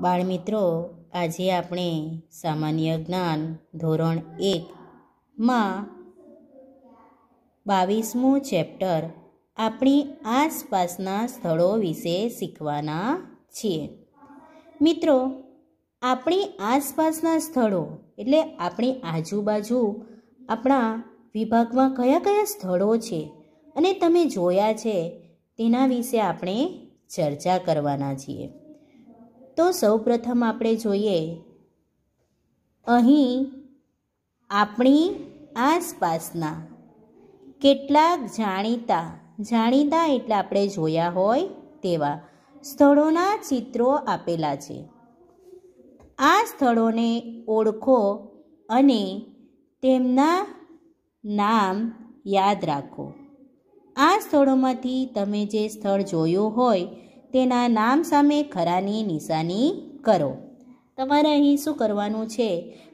બાળમિત્રો આજે આપણે સામાન્ય જ્ઞાન ધોરણ એકમાં બાવીસમું ચેપ્ટર આપણી આસપાસના સ્થળો વિશે શીખવાના છીએ મિત્રો આપણી આસપાસના સ્થળો એટલે આપણી આજુબાજુ આપણા વિભાગમાં કયા કયા સ્થળો છે અને તમે જોયા છે તેના વિશે આપણે ચર્ચા કરવાના છીએ તો સૌપ્રથમ આપણે જોઈએ અહીં આપણી આસપાસના કેટલાક જાણીતા જાણીતા એટલે આપણે જોયા હોય તેવા સ્થળોના ચિત્રો આપેલા છે આ સ્થળોને ઓળખો અને તેમના નામ યાદ રાખો આ સ્થળોમાંથી તમે જે સ્થળ જોયું હોય તેના નામ સામે ખરાની નિશાની કરો તમારે અહીં શું કરવાનું છે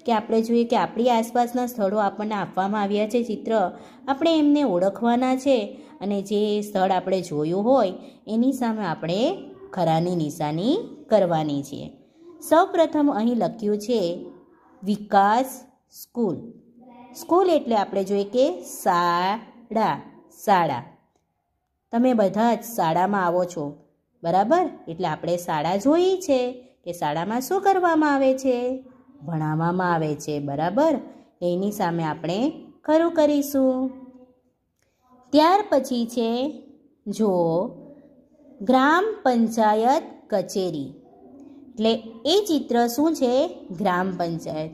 કે આપણે જોઈએ કે આપણી આસપાસના સ્થળો આપણને આપવામાં આવ્યા છે ચિત્ર આપણે એમને ઓળખવાના છે અને જે સ્થળ આપણે જોયું હોય એની સામે આપણે ખરાની નિશાની કરવાની છે સૌપ્રથમ અહીં લખ્યું છે વિકાસ સ્કૂલ સ્કૂલ એટલે આપણે જોઈએ કે શાળા શાળા તમે બધા જ શાળામાં આવો છો બરાબર એટલે આપણે શાળા જોઈ છે કે શાળામાં શું કરવામાં આવે છે ભણાવવામાં આવે છે બરાબર એની સામે આપણે ખરું કરીશું ત્યાર પછી છે જો ગ્રામ પંચાયત કચેરી એટલે એ ચિત્ર શું છે ગ્રામ પંચાયત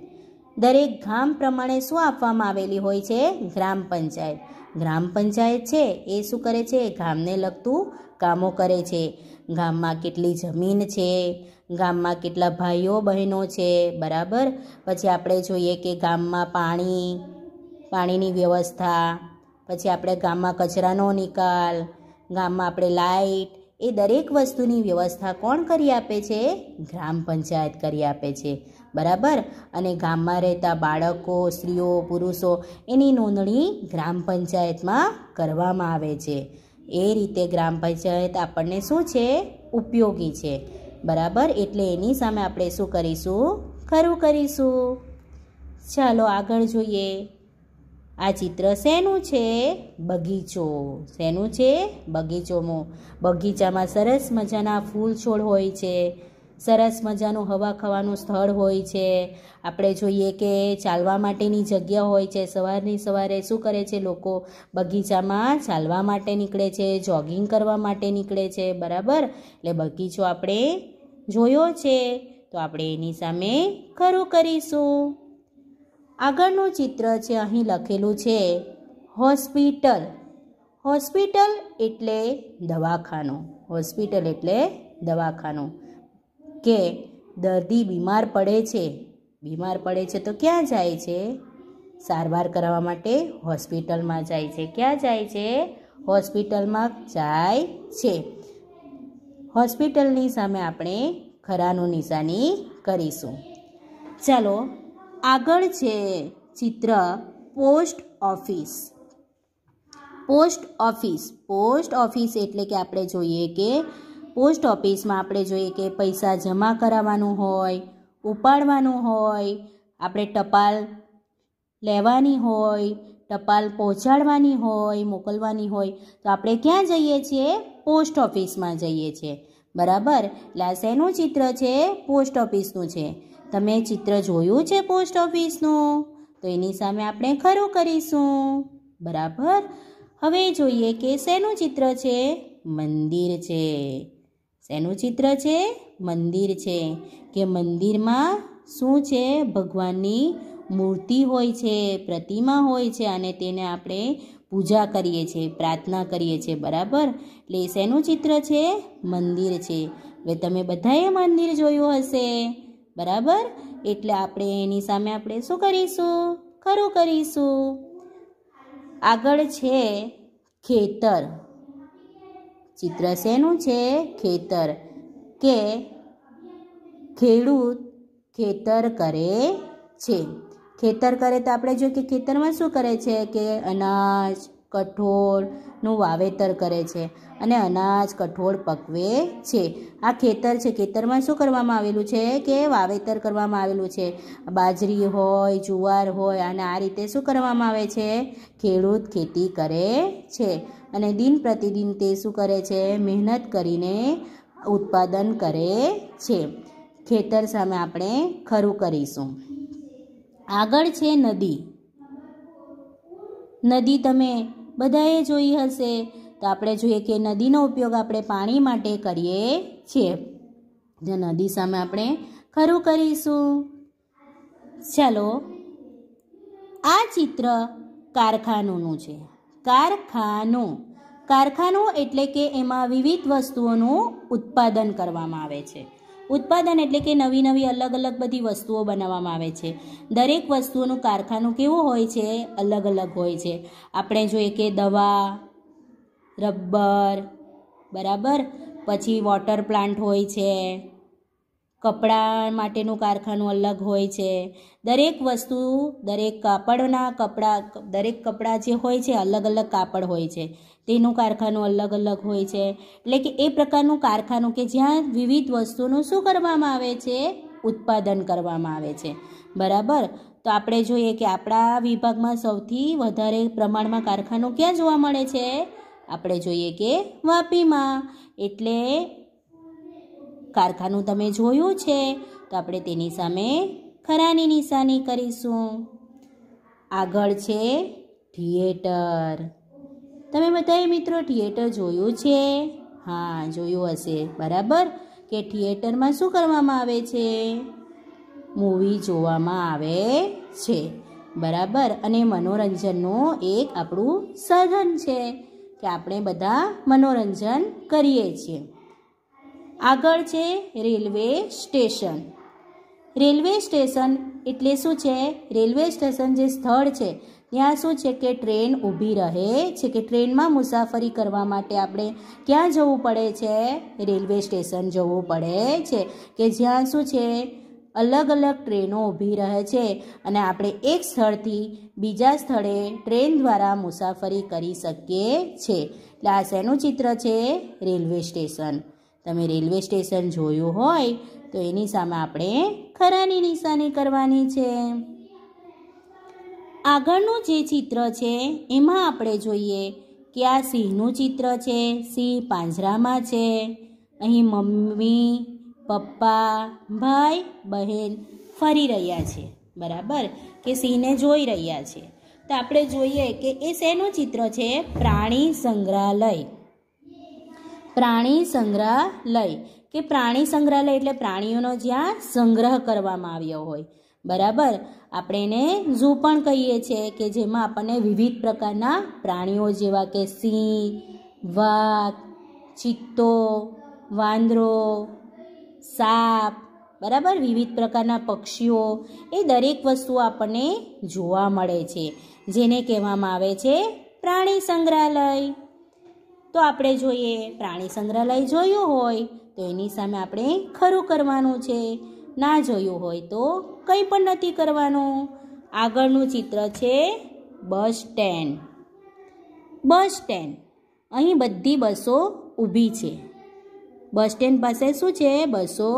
દરેક ગામ પ્રમાણે શું આપવામાં આવેલી હોય છે ગ્રામ પંચાયત ગ્રામ પંચાયત છે એ શું કરે છે ગામને લગતું કામો કરે છે ગામમાં કેટલી જમીન છે ગામમાં કેટલા ભાઈઓ બહેનો છે બરાબર પછી આપણે જોઈએ કે ગામમાં પાણી પાણીની વ્યવસ્થા પછી આપણે ગામમાં કચરાનો નિકાલ ગામમાં આપણે લાઇટ એ દરેક વસ્તુની વ્યવસ્થા કોણ કરી આપે છે ગ્રામ પંચાયત કરી આપે છે બરાબર અને ગામમાં રહેતા બાળકો સ્ત્રીઓ પુરુષો એની નોંધણી ગ્રામ પંચાયતમાં કરવામાં આવે છે એ રીતે ગ્રામ પંચાયત આપણને શું છે ઉપયોગી છે બરાબર એટલે એની સામે આપણે શું કરીશું ખરું કરીશું ચાલો આગળ જોઈએ આ ચિત્ર શેનું છે બગીચો શેનું છે બગીચોમાં બગીચામાં સરસ મજાના ફૂલ છોડ હોય છે સરસ મજાનું હવા ખાવાનું સ્થળ હોય છે આપણે જોઈએ કે ચાલવા માટેની જગ્યા હોય છે સવારની સવારે શું કરે છે લોકો બગીચામાં ચાલવા માટે નીકળે છે જોગિંગ કરવા માટે નીકળે છે બરાબર એટલે બગીચો આપણે જોયો છે તો આપણે એની સામે ખરું કરીશું આગળનું ચિત્ર છે અહીં લખેલું છે હોસ્પિટલ હોસ્પિટલ એટલે દવાખાનું હોસ્પિટલ એટલે દવાખાનું કે દર્દી બીમાર પડે છે બીમાર પડે છે તો ક્યાં જાય છે સારવાર કરાવવા માટે હોસ્પિટલમાં જાય છે ક્યાં જાય છે હોસ્પિટલમાં જાય છે હોસ્પિટલની સામે આપણે ખરાનું નિશાની કરીશું ચાલો આગળ છે ચિત્ર post office post office post office એટલે કે આપણે જોઈએ કે પોસ્ટ ઓફિસમાં આપણે જોઈએ કે પૈસા જમા કરાવવાનું હોય ઉપાડવાનું હોય આપણે ટપાલ લેવાની હોય ટપાલ પહોંચાડવાની હોય મોકલવાની હોય તો આપણે ક્યાં જઈએ છીએ પોસ્ટ ઓફિસમાં જઈએ છીએ બરાબર એટલે શેનું ચિત્ર છે પોસ્ટ ઓફિસનું છે તમે ચિત્ર જોયું છે પોસ્ટ ઓફિસનું તો એની સામે આપણે ખરું કરીશું બરાબર હવે જોઈએ કે શેનું ચિત્ર છે મંદિર છે શેનું ચિત્ર છે મંદિર છે કે મંદિરમાં શું છે ભગવાનની મૂર્તિ હોય છે પ્રતિમા હોય છે અને તેને આપણે પૂજા કરીએ છીએ પ્રાર્થના કરીએ છીએ બરાબર એટલે શેનું ચિત્ર છે મંદિર છે હવે તમે બધાએ મંદિર જોયું હશે બરાબર એટલે આપણે એની સામે આપણે શું કરીશું ખરું કરીશું આગળ છે ખેતર ચિત્ર શેનું છે ખેતર કે ખેડૂત ખેતર કરે છે ખેતર કરે તો આપણે જોઈએ કે ખેતરમાં શું કરે છે કે અનાજ કઠોળનું વાવેતર કરે છે અને અનાજ કઠોળ પકવે છે આ ખેતર છે ખેતરમાં શું કરવામાં આવેલું છે કે વાવેતર કરવામાં આવેલું છે બાજરી હોય જુવાર હોય અને આ રીતે શું કરવામાં આવે છે ખેડૂત ખેતી કરે છે અને દિન પ્રતિદિન તે શું કરે છે મહેનત કરીને ઉત્પાદન કરે છે ખેતર સામે આપણે ખરું કરીશું આગળ છે નદી નદી તમે બધાએ જોઈ હશે તો આપણે જોઈએ કે નદીનો ઉપયોગ આપણે પાણી માટે કરીએ છીએ જે નદી સામે આપણે ખરું કરીશું ચાલો આ ચિત્ર કારખાનું છે કારખાનું કારખાનું એટલે કે એમાં વિવિધ વસ્તુઓનું ઉત્પાદન કરવામાં આવે છે ઉત્પાદન એટલે કે નવી નવી અલગ અલગ બધી વસ્તુઓ બનાવવામાં આવે છે દરેક વસ્તુઓનું કારખાનું કેવું હોય છે અલગ અલગ હોય છે આપણે જોઈએ કે દવા રબર બરાબર પછી વોટર પ્લાન્ટ હોય છે કપડા માટેનું કારખાનું અલગ હોય છે દરેક વસ્તુ દરેક કાપડના કપડાં દરેક કપડાં જે હોય છે અલગ અલગ કાપડ હોય છે તેનું કારખાનું અલગ અલગ હોય છે એટલે કે એ પ્રકારનું કારખાનું કે જ્યાં વિવિધ વસ્તુનું શું કરવામાં આવે છે ઉત્પાદન કરવામાં આવે છે બરાબર તો આપણે જોઈએ કે આપણા વિભાગમાં સૌથી વધારે પ્રમાણમાં કારખાનું ક્યાં જોવા મળે છે આપણે જોઈએ કે વાપીમાં એટલે કારખાનું તમે જોયું છે તો આપણે તેની સામે ખરાની નિશાની કરીશું આગળ છે થિયેટર તમે બધાએ મિત્રો થિયેટર જોયું છે હા જોયું હશે બરાબર કે થિયેટરમાં શું કરવામાં આવે છે મૂવી જોવામાં આવે છે બરાબર અને મનોરંજનનું એક આપણું સાધન છે કે આપણે બધા મનોરંજન કરીએ છીએ આગળ છે રેલવે સ્ટેશન રેલવે સ્ટેશન એટલે શું છે રેલવે સ્ટેશન જે સ્થળ છે ત્યાં શું છે કે ટ્રેન ઊભી રહે છે કે ટ્રેનમાં મુસાફરી કરવા માટે આપણે ક્યાં જવું પડે છે રેલવે સ્ટેશન જવું પડે છે કે જ્યાં શું છે અલગ અલગ ટ્રેનો ઊભી રહે છે અને આપણે એક સ્થળથી બીજા સ્થળે ટ્રેન દ્વારા મુસાફરી કરી શકીએ છીએ એટલે આ શેનું ચિત્ર છે રેલવે સ્ટેશન તમે રેલવે સ્ટેશન જોયું હોય તો એની સામે આપણે ખરાની નિશાની કરવાની છે આગળનું જે ચિત્ર છે એમાં આપણે જોઈએ કે આ સિંહનું ચિત્ર છે સિંહ પાંજરામાં છે અહીં મમ્મી પપ્પા ભાઈ બહેન ફરી રહ્યા છે બરાબર કે સિંહને જોઈ રહ્યા છે તો આપણે જોઈએ કે એ શેનું ચિત્ર છે પ્રાણી સંગ્રહાલય પ્રાણી સંગ્રહાલય કે પ્રાણી સંગ્રહાલય એટલે પ્રાણીઓનો જ્યાં સંગ્રહ કરવામાં આવ્યો હોય બરાબર આપણે એને ઝૂ પણ કહીએ છીએ કે જેમાં આપણને વિવિધ પ્રકારના પ્રાણીઓ જેવા કે સિંહ વાઘ ચિત્તો વાંદરો સાપ બરાબર વિવિધ પ્રકારના પક્ષીઓ એ દરેક વસ્તુઓ આપણને જોવા મળે છે જેને કહેવામાં આવે છે પ્રાણી સંગ્રહાલય તો આપણે જોઈએ પ્રાણી સંગ્રહાલય જોયું હોય તો એની સામે આપણે ખરું કરવાનું છે ના જોયું હોય તો કંઈ પણ નથી કરવાનું આગળનું ચિત્ર છે બસ સ્ટેન્ડ બસ સ્ટેન્ડ અહીં બધી બસો ઊભી છે બસ સ્ટેન્ડ પાસે શું છે બસો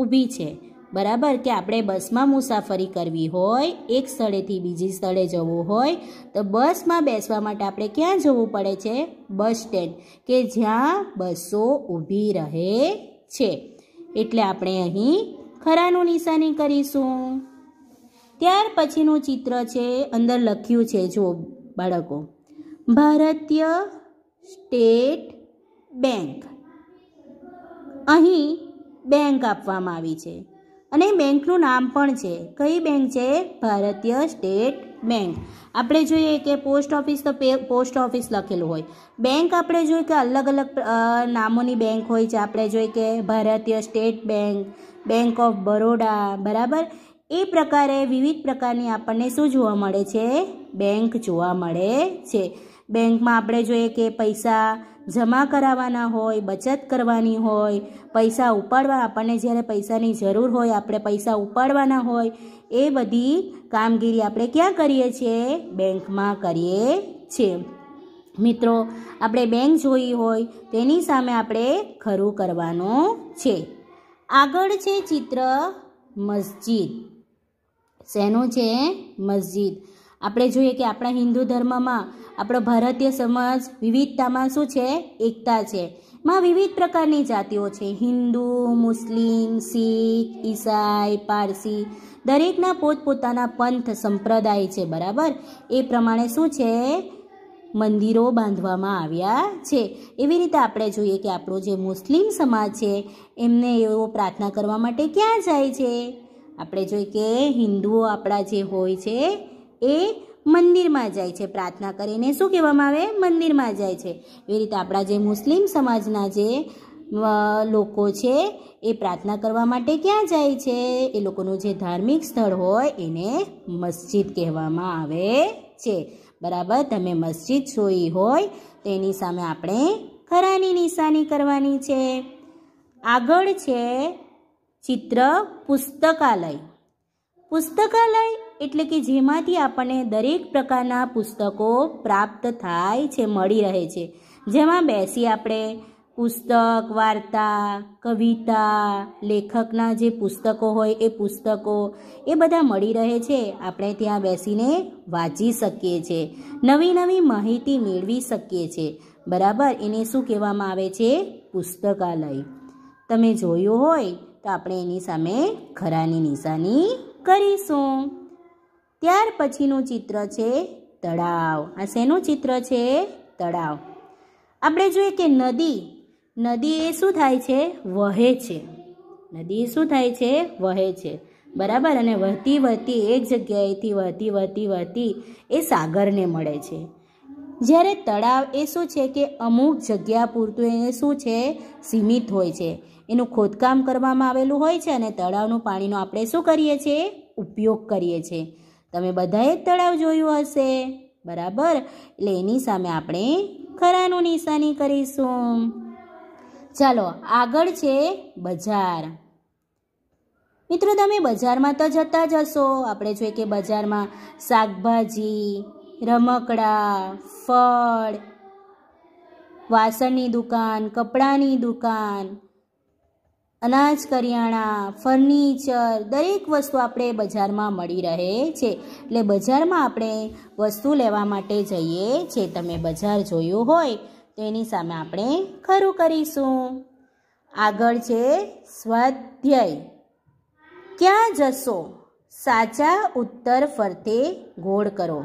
ઊભી છે બરાબર કે આપણે બસમાં મુસાફરી કરવી હોય એક સ્થળેથી બીજી સ્થળે જવું હોય તો બસમાં બેસવા માટે આપણે ક્યાં જવું પડે છે બસ સ્ટેન્ડ કે જ્યાં બસો ઊભી રહે છે એટલે આપણે અહીં ખરાનું નિશાની કરીશું ત્યાર પછીનું ચિત્ર છે અંદર લખ્યું છે જો બાળકો ભારતીય સ્ટેટ બેંક અહીં બેંક આપવામાં આવી છે અને બેંકનું નામ પણ છે કઈ બેંક છે ભારતીય સ્ટેટ બેંક આપણે જોઈએ કે પોસ્ટ ઓફિસ તો પોસ્ટ ઓફિસ લખેલું હોય બેંક આપણે જોઈએ કે અલગ અલગ નામોની બેંક હોય છે આપણે જોઈએ કે ભારતીય State Bank Bank of Baroda બરાબર એ પ્રકારે વિવિધ પ્રકારની આપણને શું જોવા મળે છે બેંક જોવા મળે છે બેંકમાં આપણે જોઈએ કે પૈસા જમા કરાવવાના હોય બચત કરવાની હોય પૈસા ઉપાડવા આપણને જ્યારે પૈસાની જરૂર હોય આપણે પૈસા ઉપાડવાના હોય એ બધી કામગીરી આપણે ક્યાં કરીએ છીએ બેંકમાં કરીએ છીએ મિત્રો આપણે બેંક જોઈ હોય તેની સામે આપણે ખરું કરવાનું છે આગળ છે ચિત્ર મસ્જિદ શેનું છે મસ્જિદ આપણે જોઈએ કે આપણા હિન્દુ ધર્મમાં આપણો ભારતીય સમાજ વિવિધતામાં શું છે એકતા છે માં વિવિધ પ્રકારની જાતિઓ છે હિન્દુ મુસ્લિમ શીખ ઈસાઈ પારસી દરેકના પોતપોતાના પંથ સંપ્રદાય છે બરાબર એ પ્રમાણે શું છે મંદિરો બાંધવામાં આવ્યા છે એવી રીતે આપણે જોઈએ કે આપણો જે મુસ્લિમ સમાજ છે એમને એવો પ્રાર્થના કરવા માટે ક્યાં જાય છે આપણે જોઈએ કે હિન્દુઓ આપણા જે હોય છે એ મંદિરમાં જાય છે પ્રાર્થના કરીને શું કહેવામાં આવે મંદિરમાં જાય છે એવી રીતે આપણા જે મુસ્લિમ સમાજના જે લોકો છે એ પ્રાર્થના કરવા માટે ક્યાં જાય છે એ લોકોનું જે ધાર્મિક સ્થળ હોય એને મસ્જિદ કહેવામાં આવે છે બરાબર તમે મસ્જિદ જોઈ હોય તેની સામે આપણે ખરાની નિશાની કરવાની છે આગળ છે ચિત્ર પુસ્તકાલય પુસ્તકાલય એટલે કે જેમાંથી આપણને દરેક પ્રકારના પુસ્તકો પ્રાપ્ત થાય છે મળી રહે છે જેમાં બેસી આપણે પુસ્તક વાર્તા કવિતા લેખકના જે પુસ્તકો હોય એ પુસ્તકો એ બધા મળી રહે છે આપણે ત્યાં બેસીને વાંચી શકીએ છીએ નવી નવી માહિતી મેળવી શકીએ છીએ બરાબર એને શું કહેવામાં આવે છે પુસ્તકાલય તમે જોયું હોય તો આપણે એની સામે ખરાની નિશાની કરીશું ત્યાર પછીનું ચિત્ર છે તળાવ આ શેનું ચિત્ર છે તળાવ આપણે જોઈએ કે નદી નદી એ શું થાય છે વહે છે નદી શું થાય છે વહે છે બરાબર અને વહેતી વહેતી એક જગ્યાએથી વહેતી વહેતી વહેતી એ સાગરને મળે છે જ્યારે તળાવ એ શું છે કે અમુક જગ્યા પૂરતું એને શું છે સીમિત હોય છે એનું ખોદકામ કરવામાં આવેલું હોય છે અને તળાવનું પાણીનો આપણે શું કરીએ છીએ ઉપયોગ કરીએ છીએ તમે બધાએ જ તળાવ જોયું હશે બરાબર એટલે એની સામે આપણે ખરાનું નિશાની કરીશું ચાલો આગળ છે બજાર મિત્રો તમે બજારમાં તો જતા જ હશો આપણે જોઈએ કે બજારમાં શાકભાજી રમકડા ફળ વાસણની દુકાન કપડાની દુકાન અનાજ કરિયાણા ફર્નિચર દરેક વસ્તુ આપણે બજારમાં મળી રહે છે એટલે બજારમાં આપણે વસ્તુ લેવા માટે જઈએ છીએ તમે બજાર જોયું હોય તો એની સામે આપણે ખરું કરીશું આગળ છે સ્વાધ્યાય ક્યાં જશો સાચા ઉત્તર ફરતે ગોળ કરો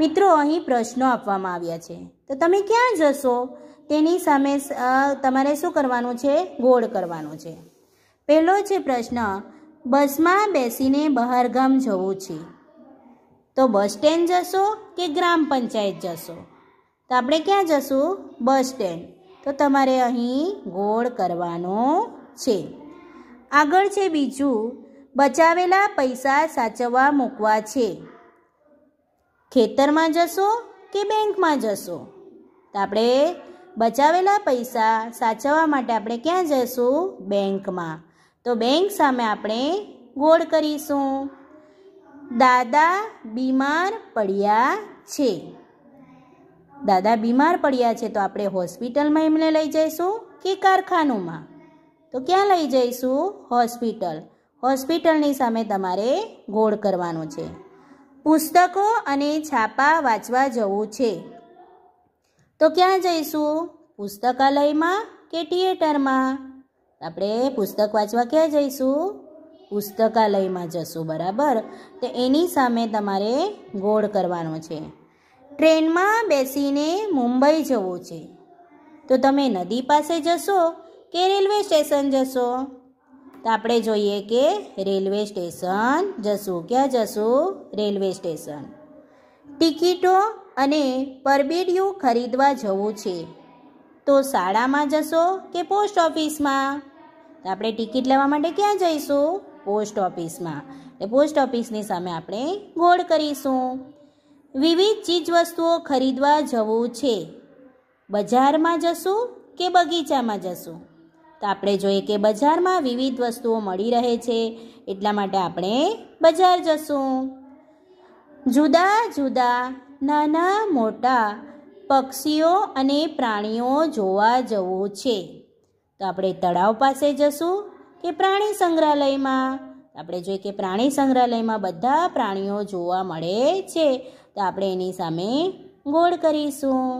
મિત્રો અહીં પ્રશ્નો આપવામાં આવ્યા છે તો તમે ક્યાં જશો તેની સામે તમારે શું કરવાનું છે ગોળ કરવાનું છે પહેલો છે પ્રશ્ન બસમાં બેસીને બહારગામ જવું છે તો બસ સ્ટેન્ડ જશો કે ગ્રામ પંચાયત જશો તો આપણે ક્યાં જશું બસ સ્ટેન્ડ તો તમારે અહીં ગોળ કરવાનો છે આગળ છે બીજું બચાવેલા પૈસા સાચવવા મૂકવા છે ખેતરમાં જશો કે બેંકમાં જશો તો આપણે બચાવેલા પૈસા સાચવવા માટે આપણે ક્યાં જઈશું બેંકમાં તો બેંક સામે આપણે ગોળ કરીશું દાદા બીમાર પડ્યા છે દાદા બીમાર પડ્યા છે તો આપણે હોસ્પિટલમાં એમને લઈ જઈશું કે કારખાનુંમાં તો ક્યાં લઈ જઈશું હોસ્પિટલ હોસ્પિટલની સામે તમારે ગોળ કરવાનું છે પુસ્તકો અને છાપા વાંચવા જવું છે તો ક્યાં જઈશું પુસ્તકાલયમાં કે થિયેટરમાં આપણે પુસ્તક વાંચવા ક્યાં જઈશું પુસ્તકાલયમાં જશું બરાબર તો એની સામે તમારે ગોળ કરવાનો છે ટ્રેનમાં બેસીને મુંબઈ જવું છે તો તમે નદી પાસે જશો કે રેલવે સ્ટેશન જશો તો આપણે જોઈએ કે રેલવે સ્ટેશન જશું ક્યાં જશું રેલવે સ્ટેશન ટિકિટો અને પરબેડિયું ખરીદવા જવું છે તો શાળામાં જશો કે પોસ્ટ ઓફિસમાં આપણે ટિકિટ લેવા માટે ક્યાં જઈશું પોસ્ટ ઓફિસમાં એટલે પોસ્ટ ઓફિસની સામે આપણે ગોળ કરીશું વિવિધ ચીજવસ્તુઓ ખરીદવા જવું છે બજારમાં જશું કે બગીચામાં જશું તો આપણે જોઈએ કે બજારમાં વિવિધ વસ્તુઓ મળી રહે છે એટલા માટે આપણે બજાર જશું જુદા જુદા નાના મોટા પક્ષીઓ અને પ્રાણીઓ જોવા જવું છે તો આપણે તળાવ પાસે જશું કે પ્રાણી સંગ્રહાલયમાં આપણે જોઈએ કે પ્રાણી સંગ્રહાલયમાં બધા પ્રાણીઓ જોવા મળે છે તો આપણે એની સામે ગોળ કરીશું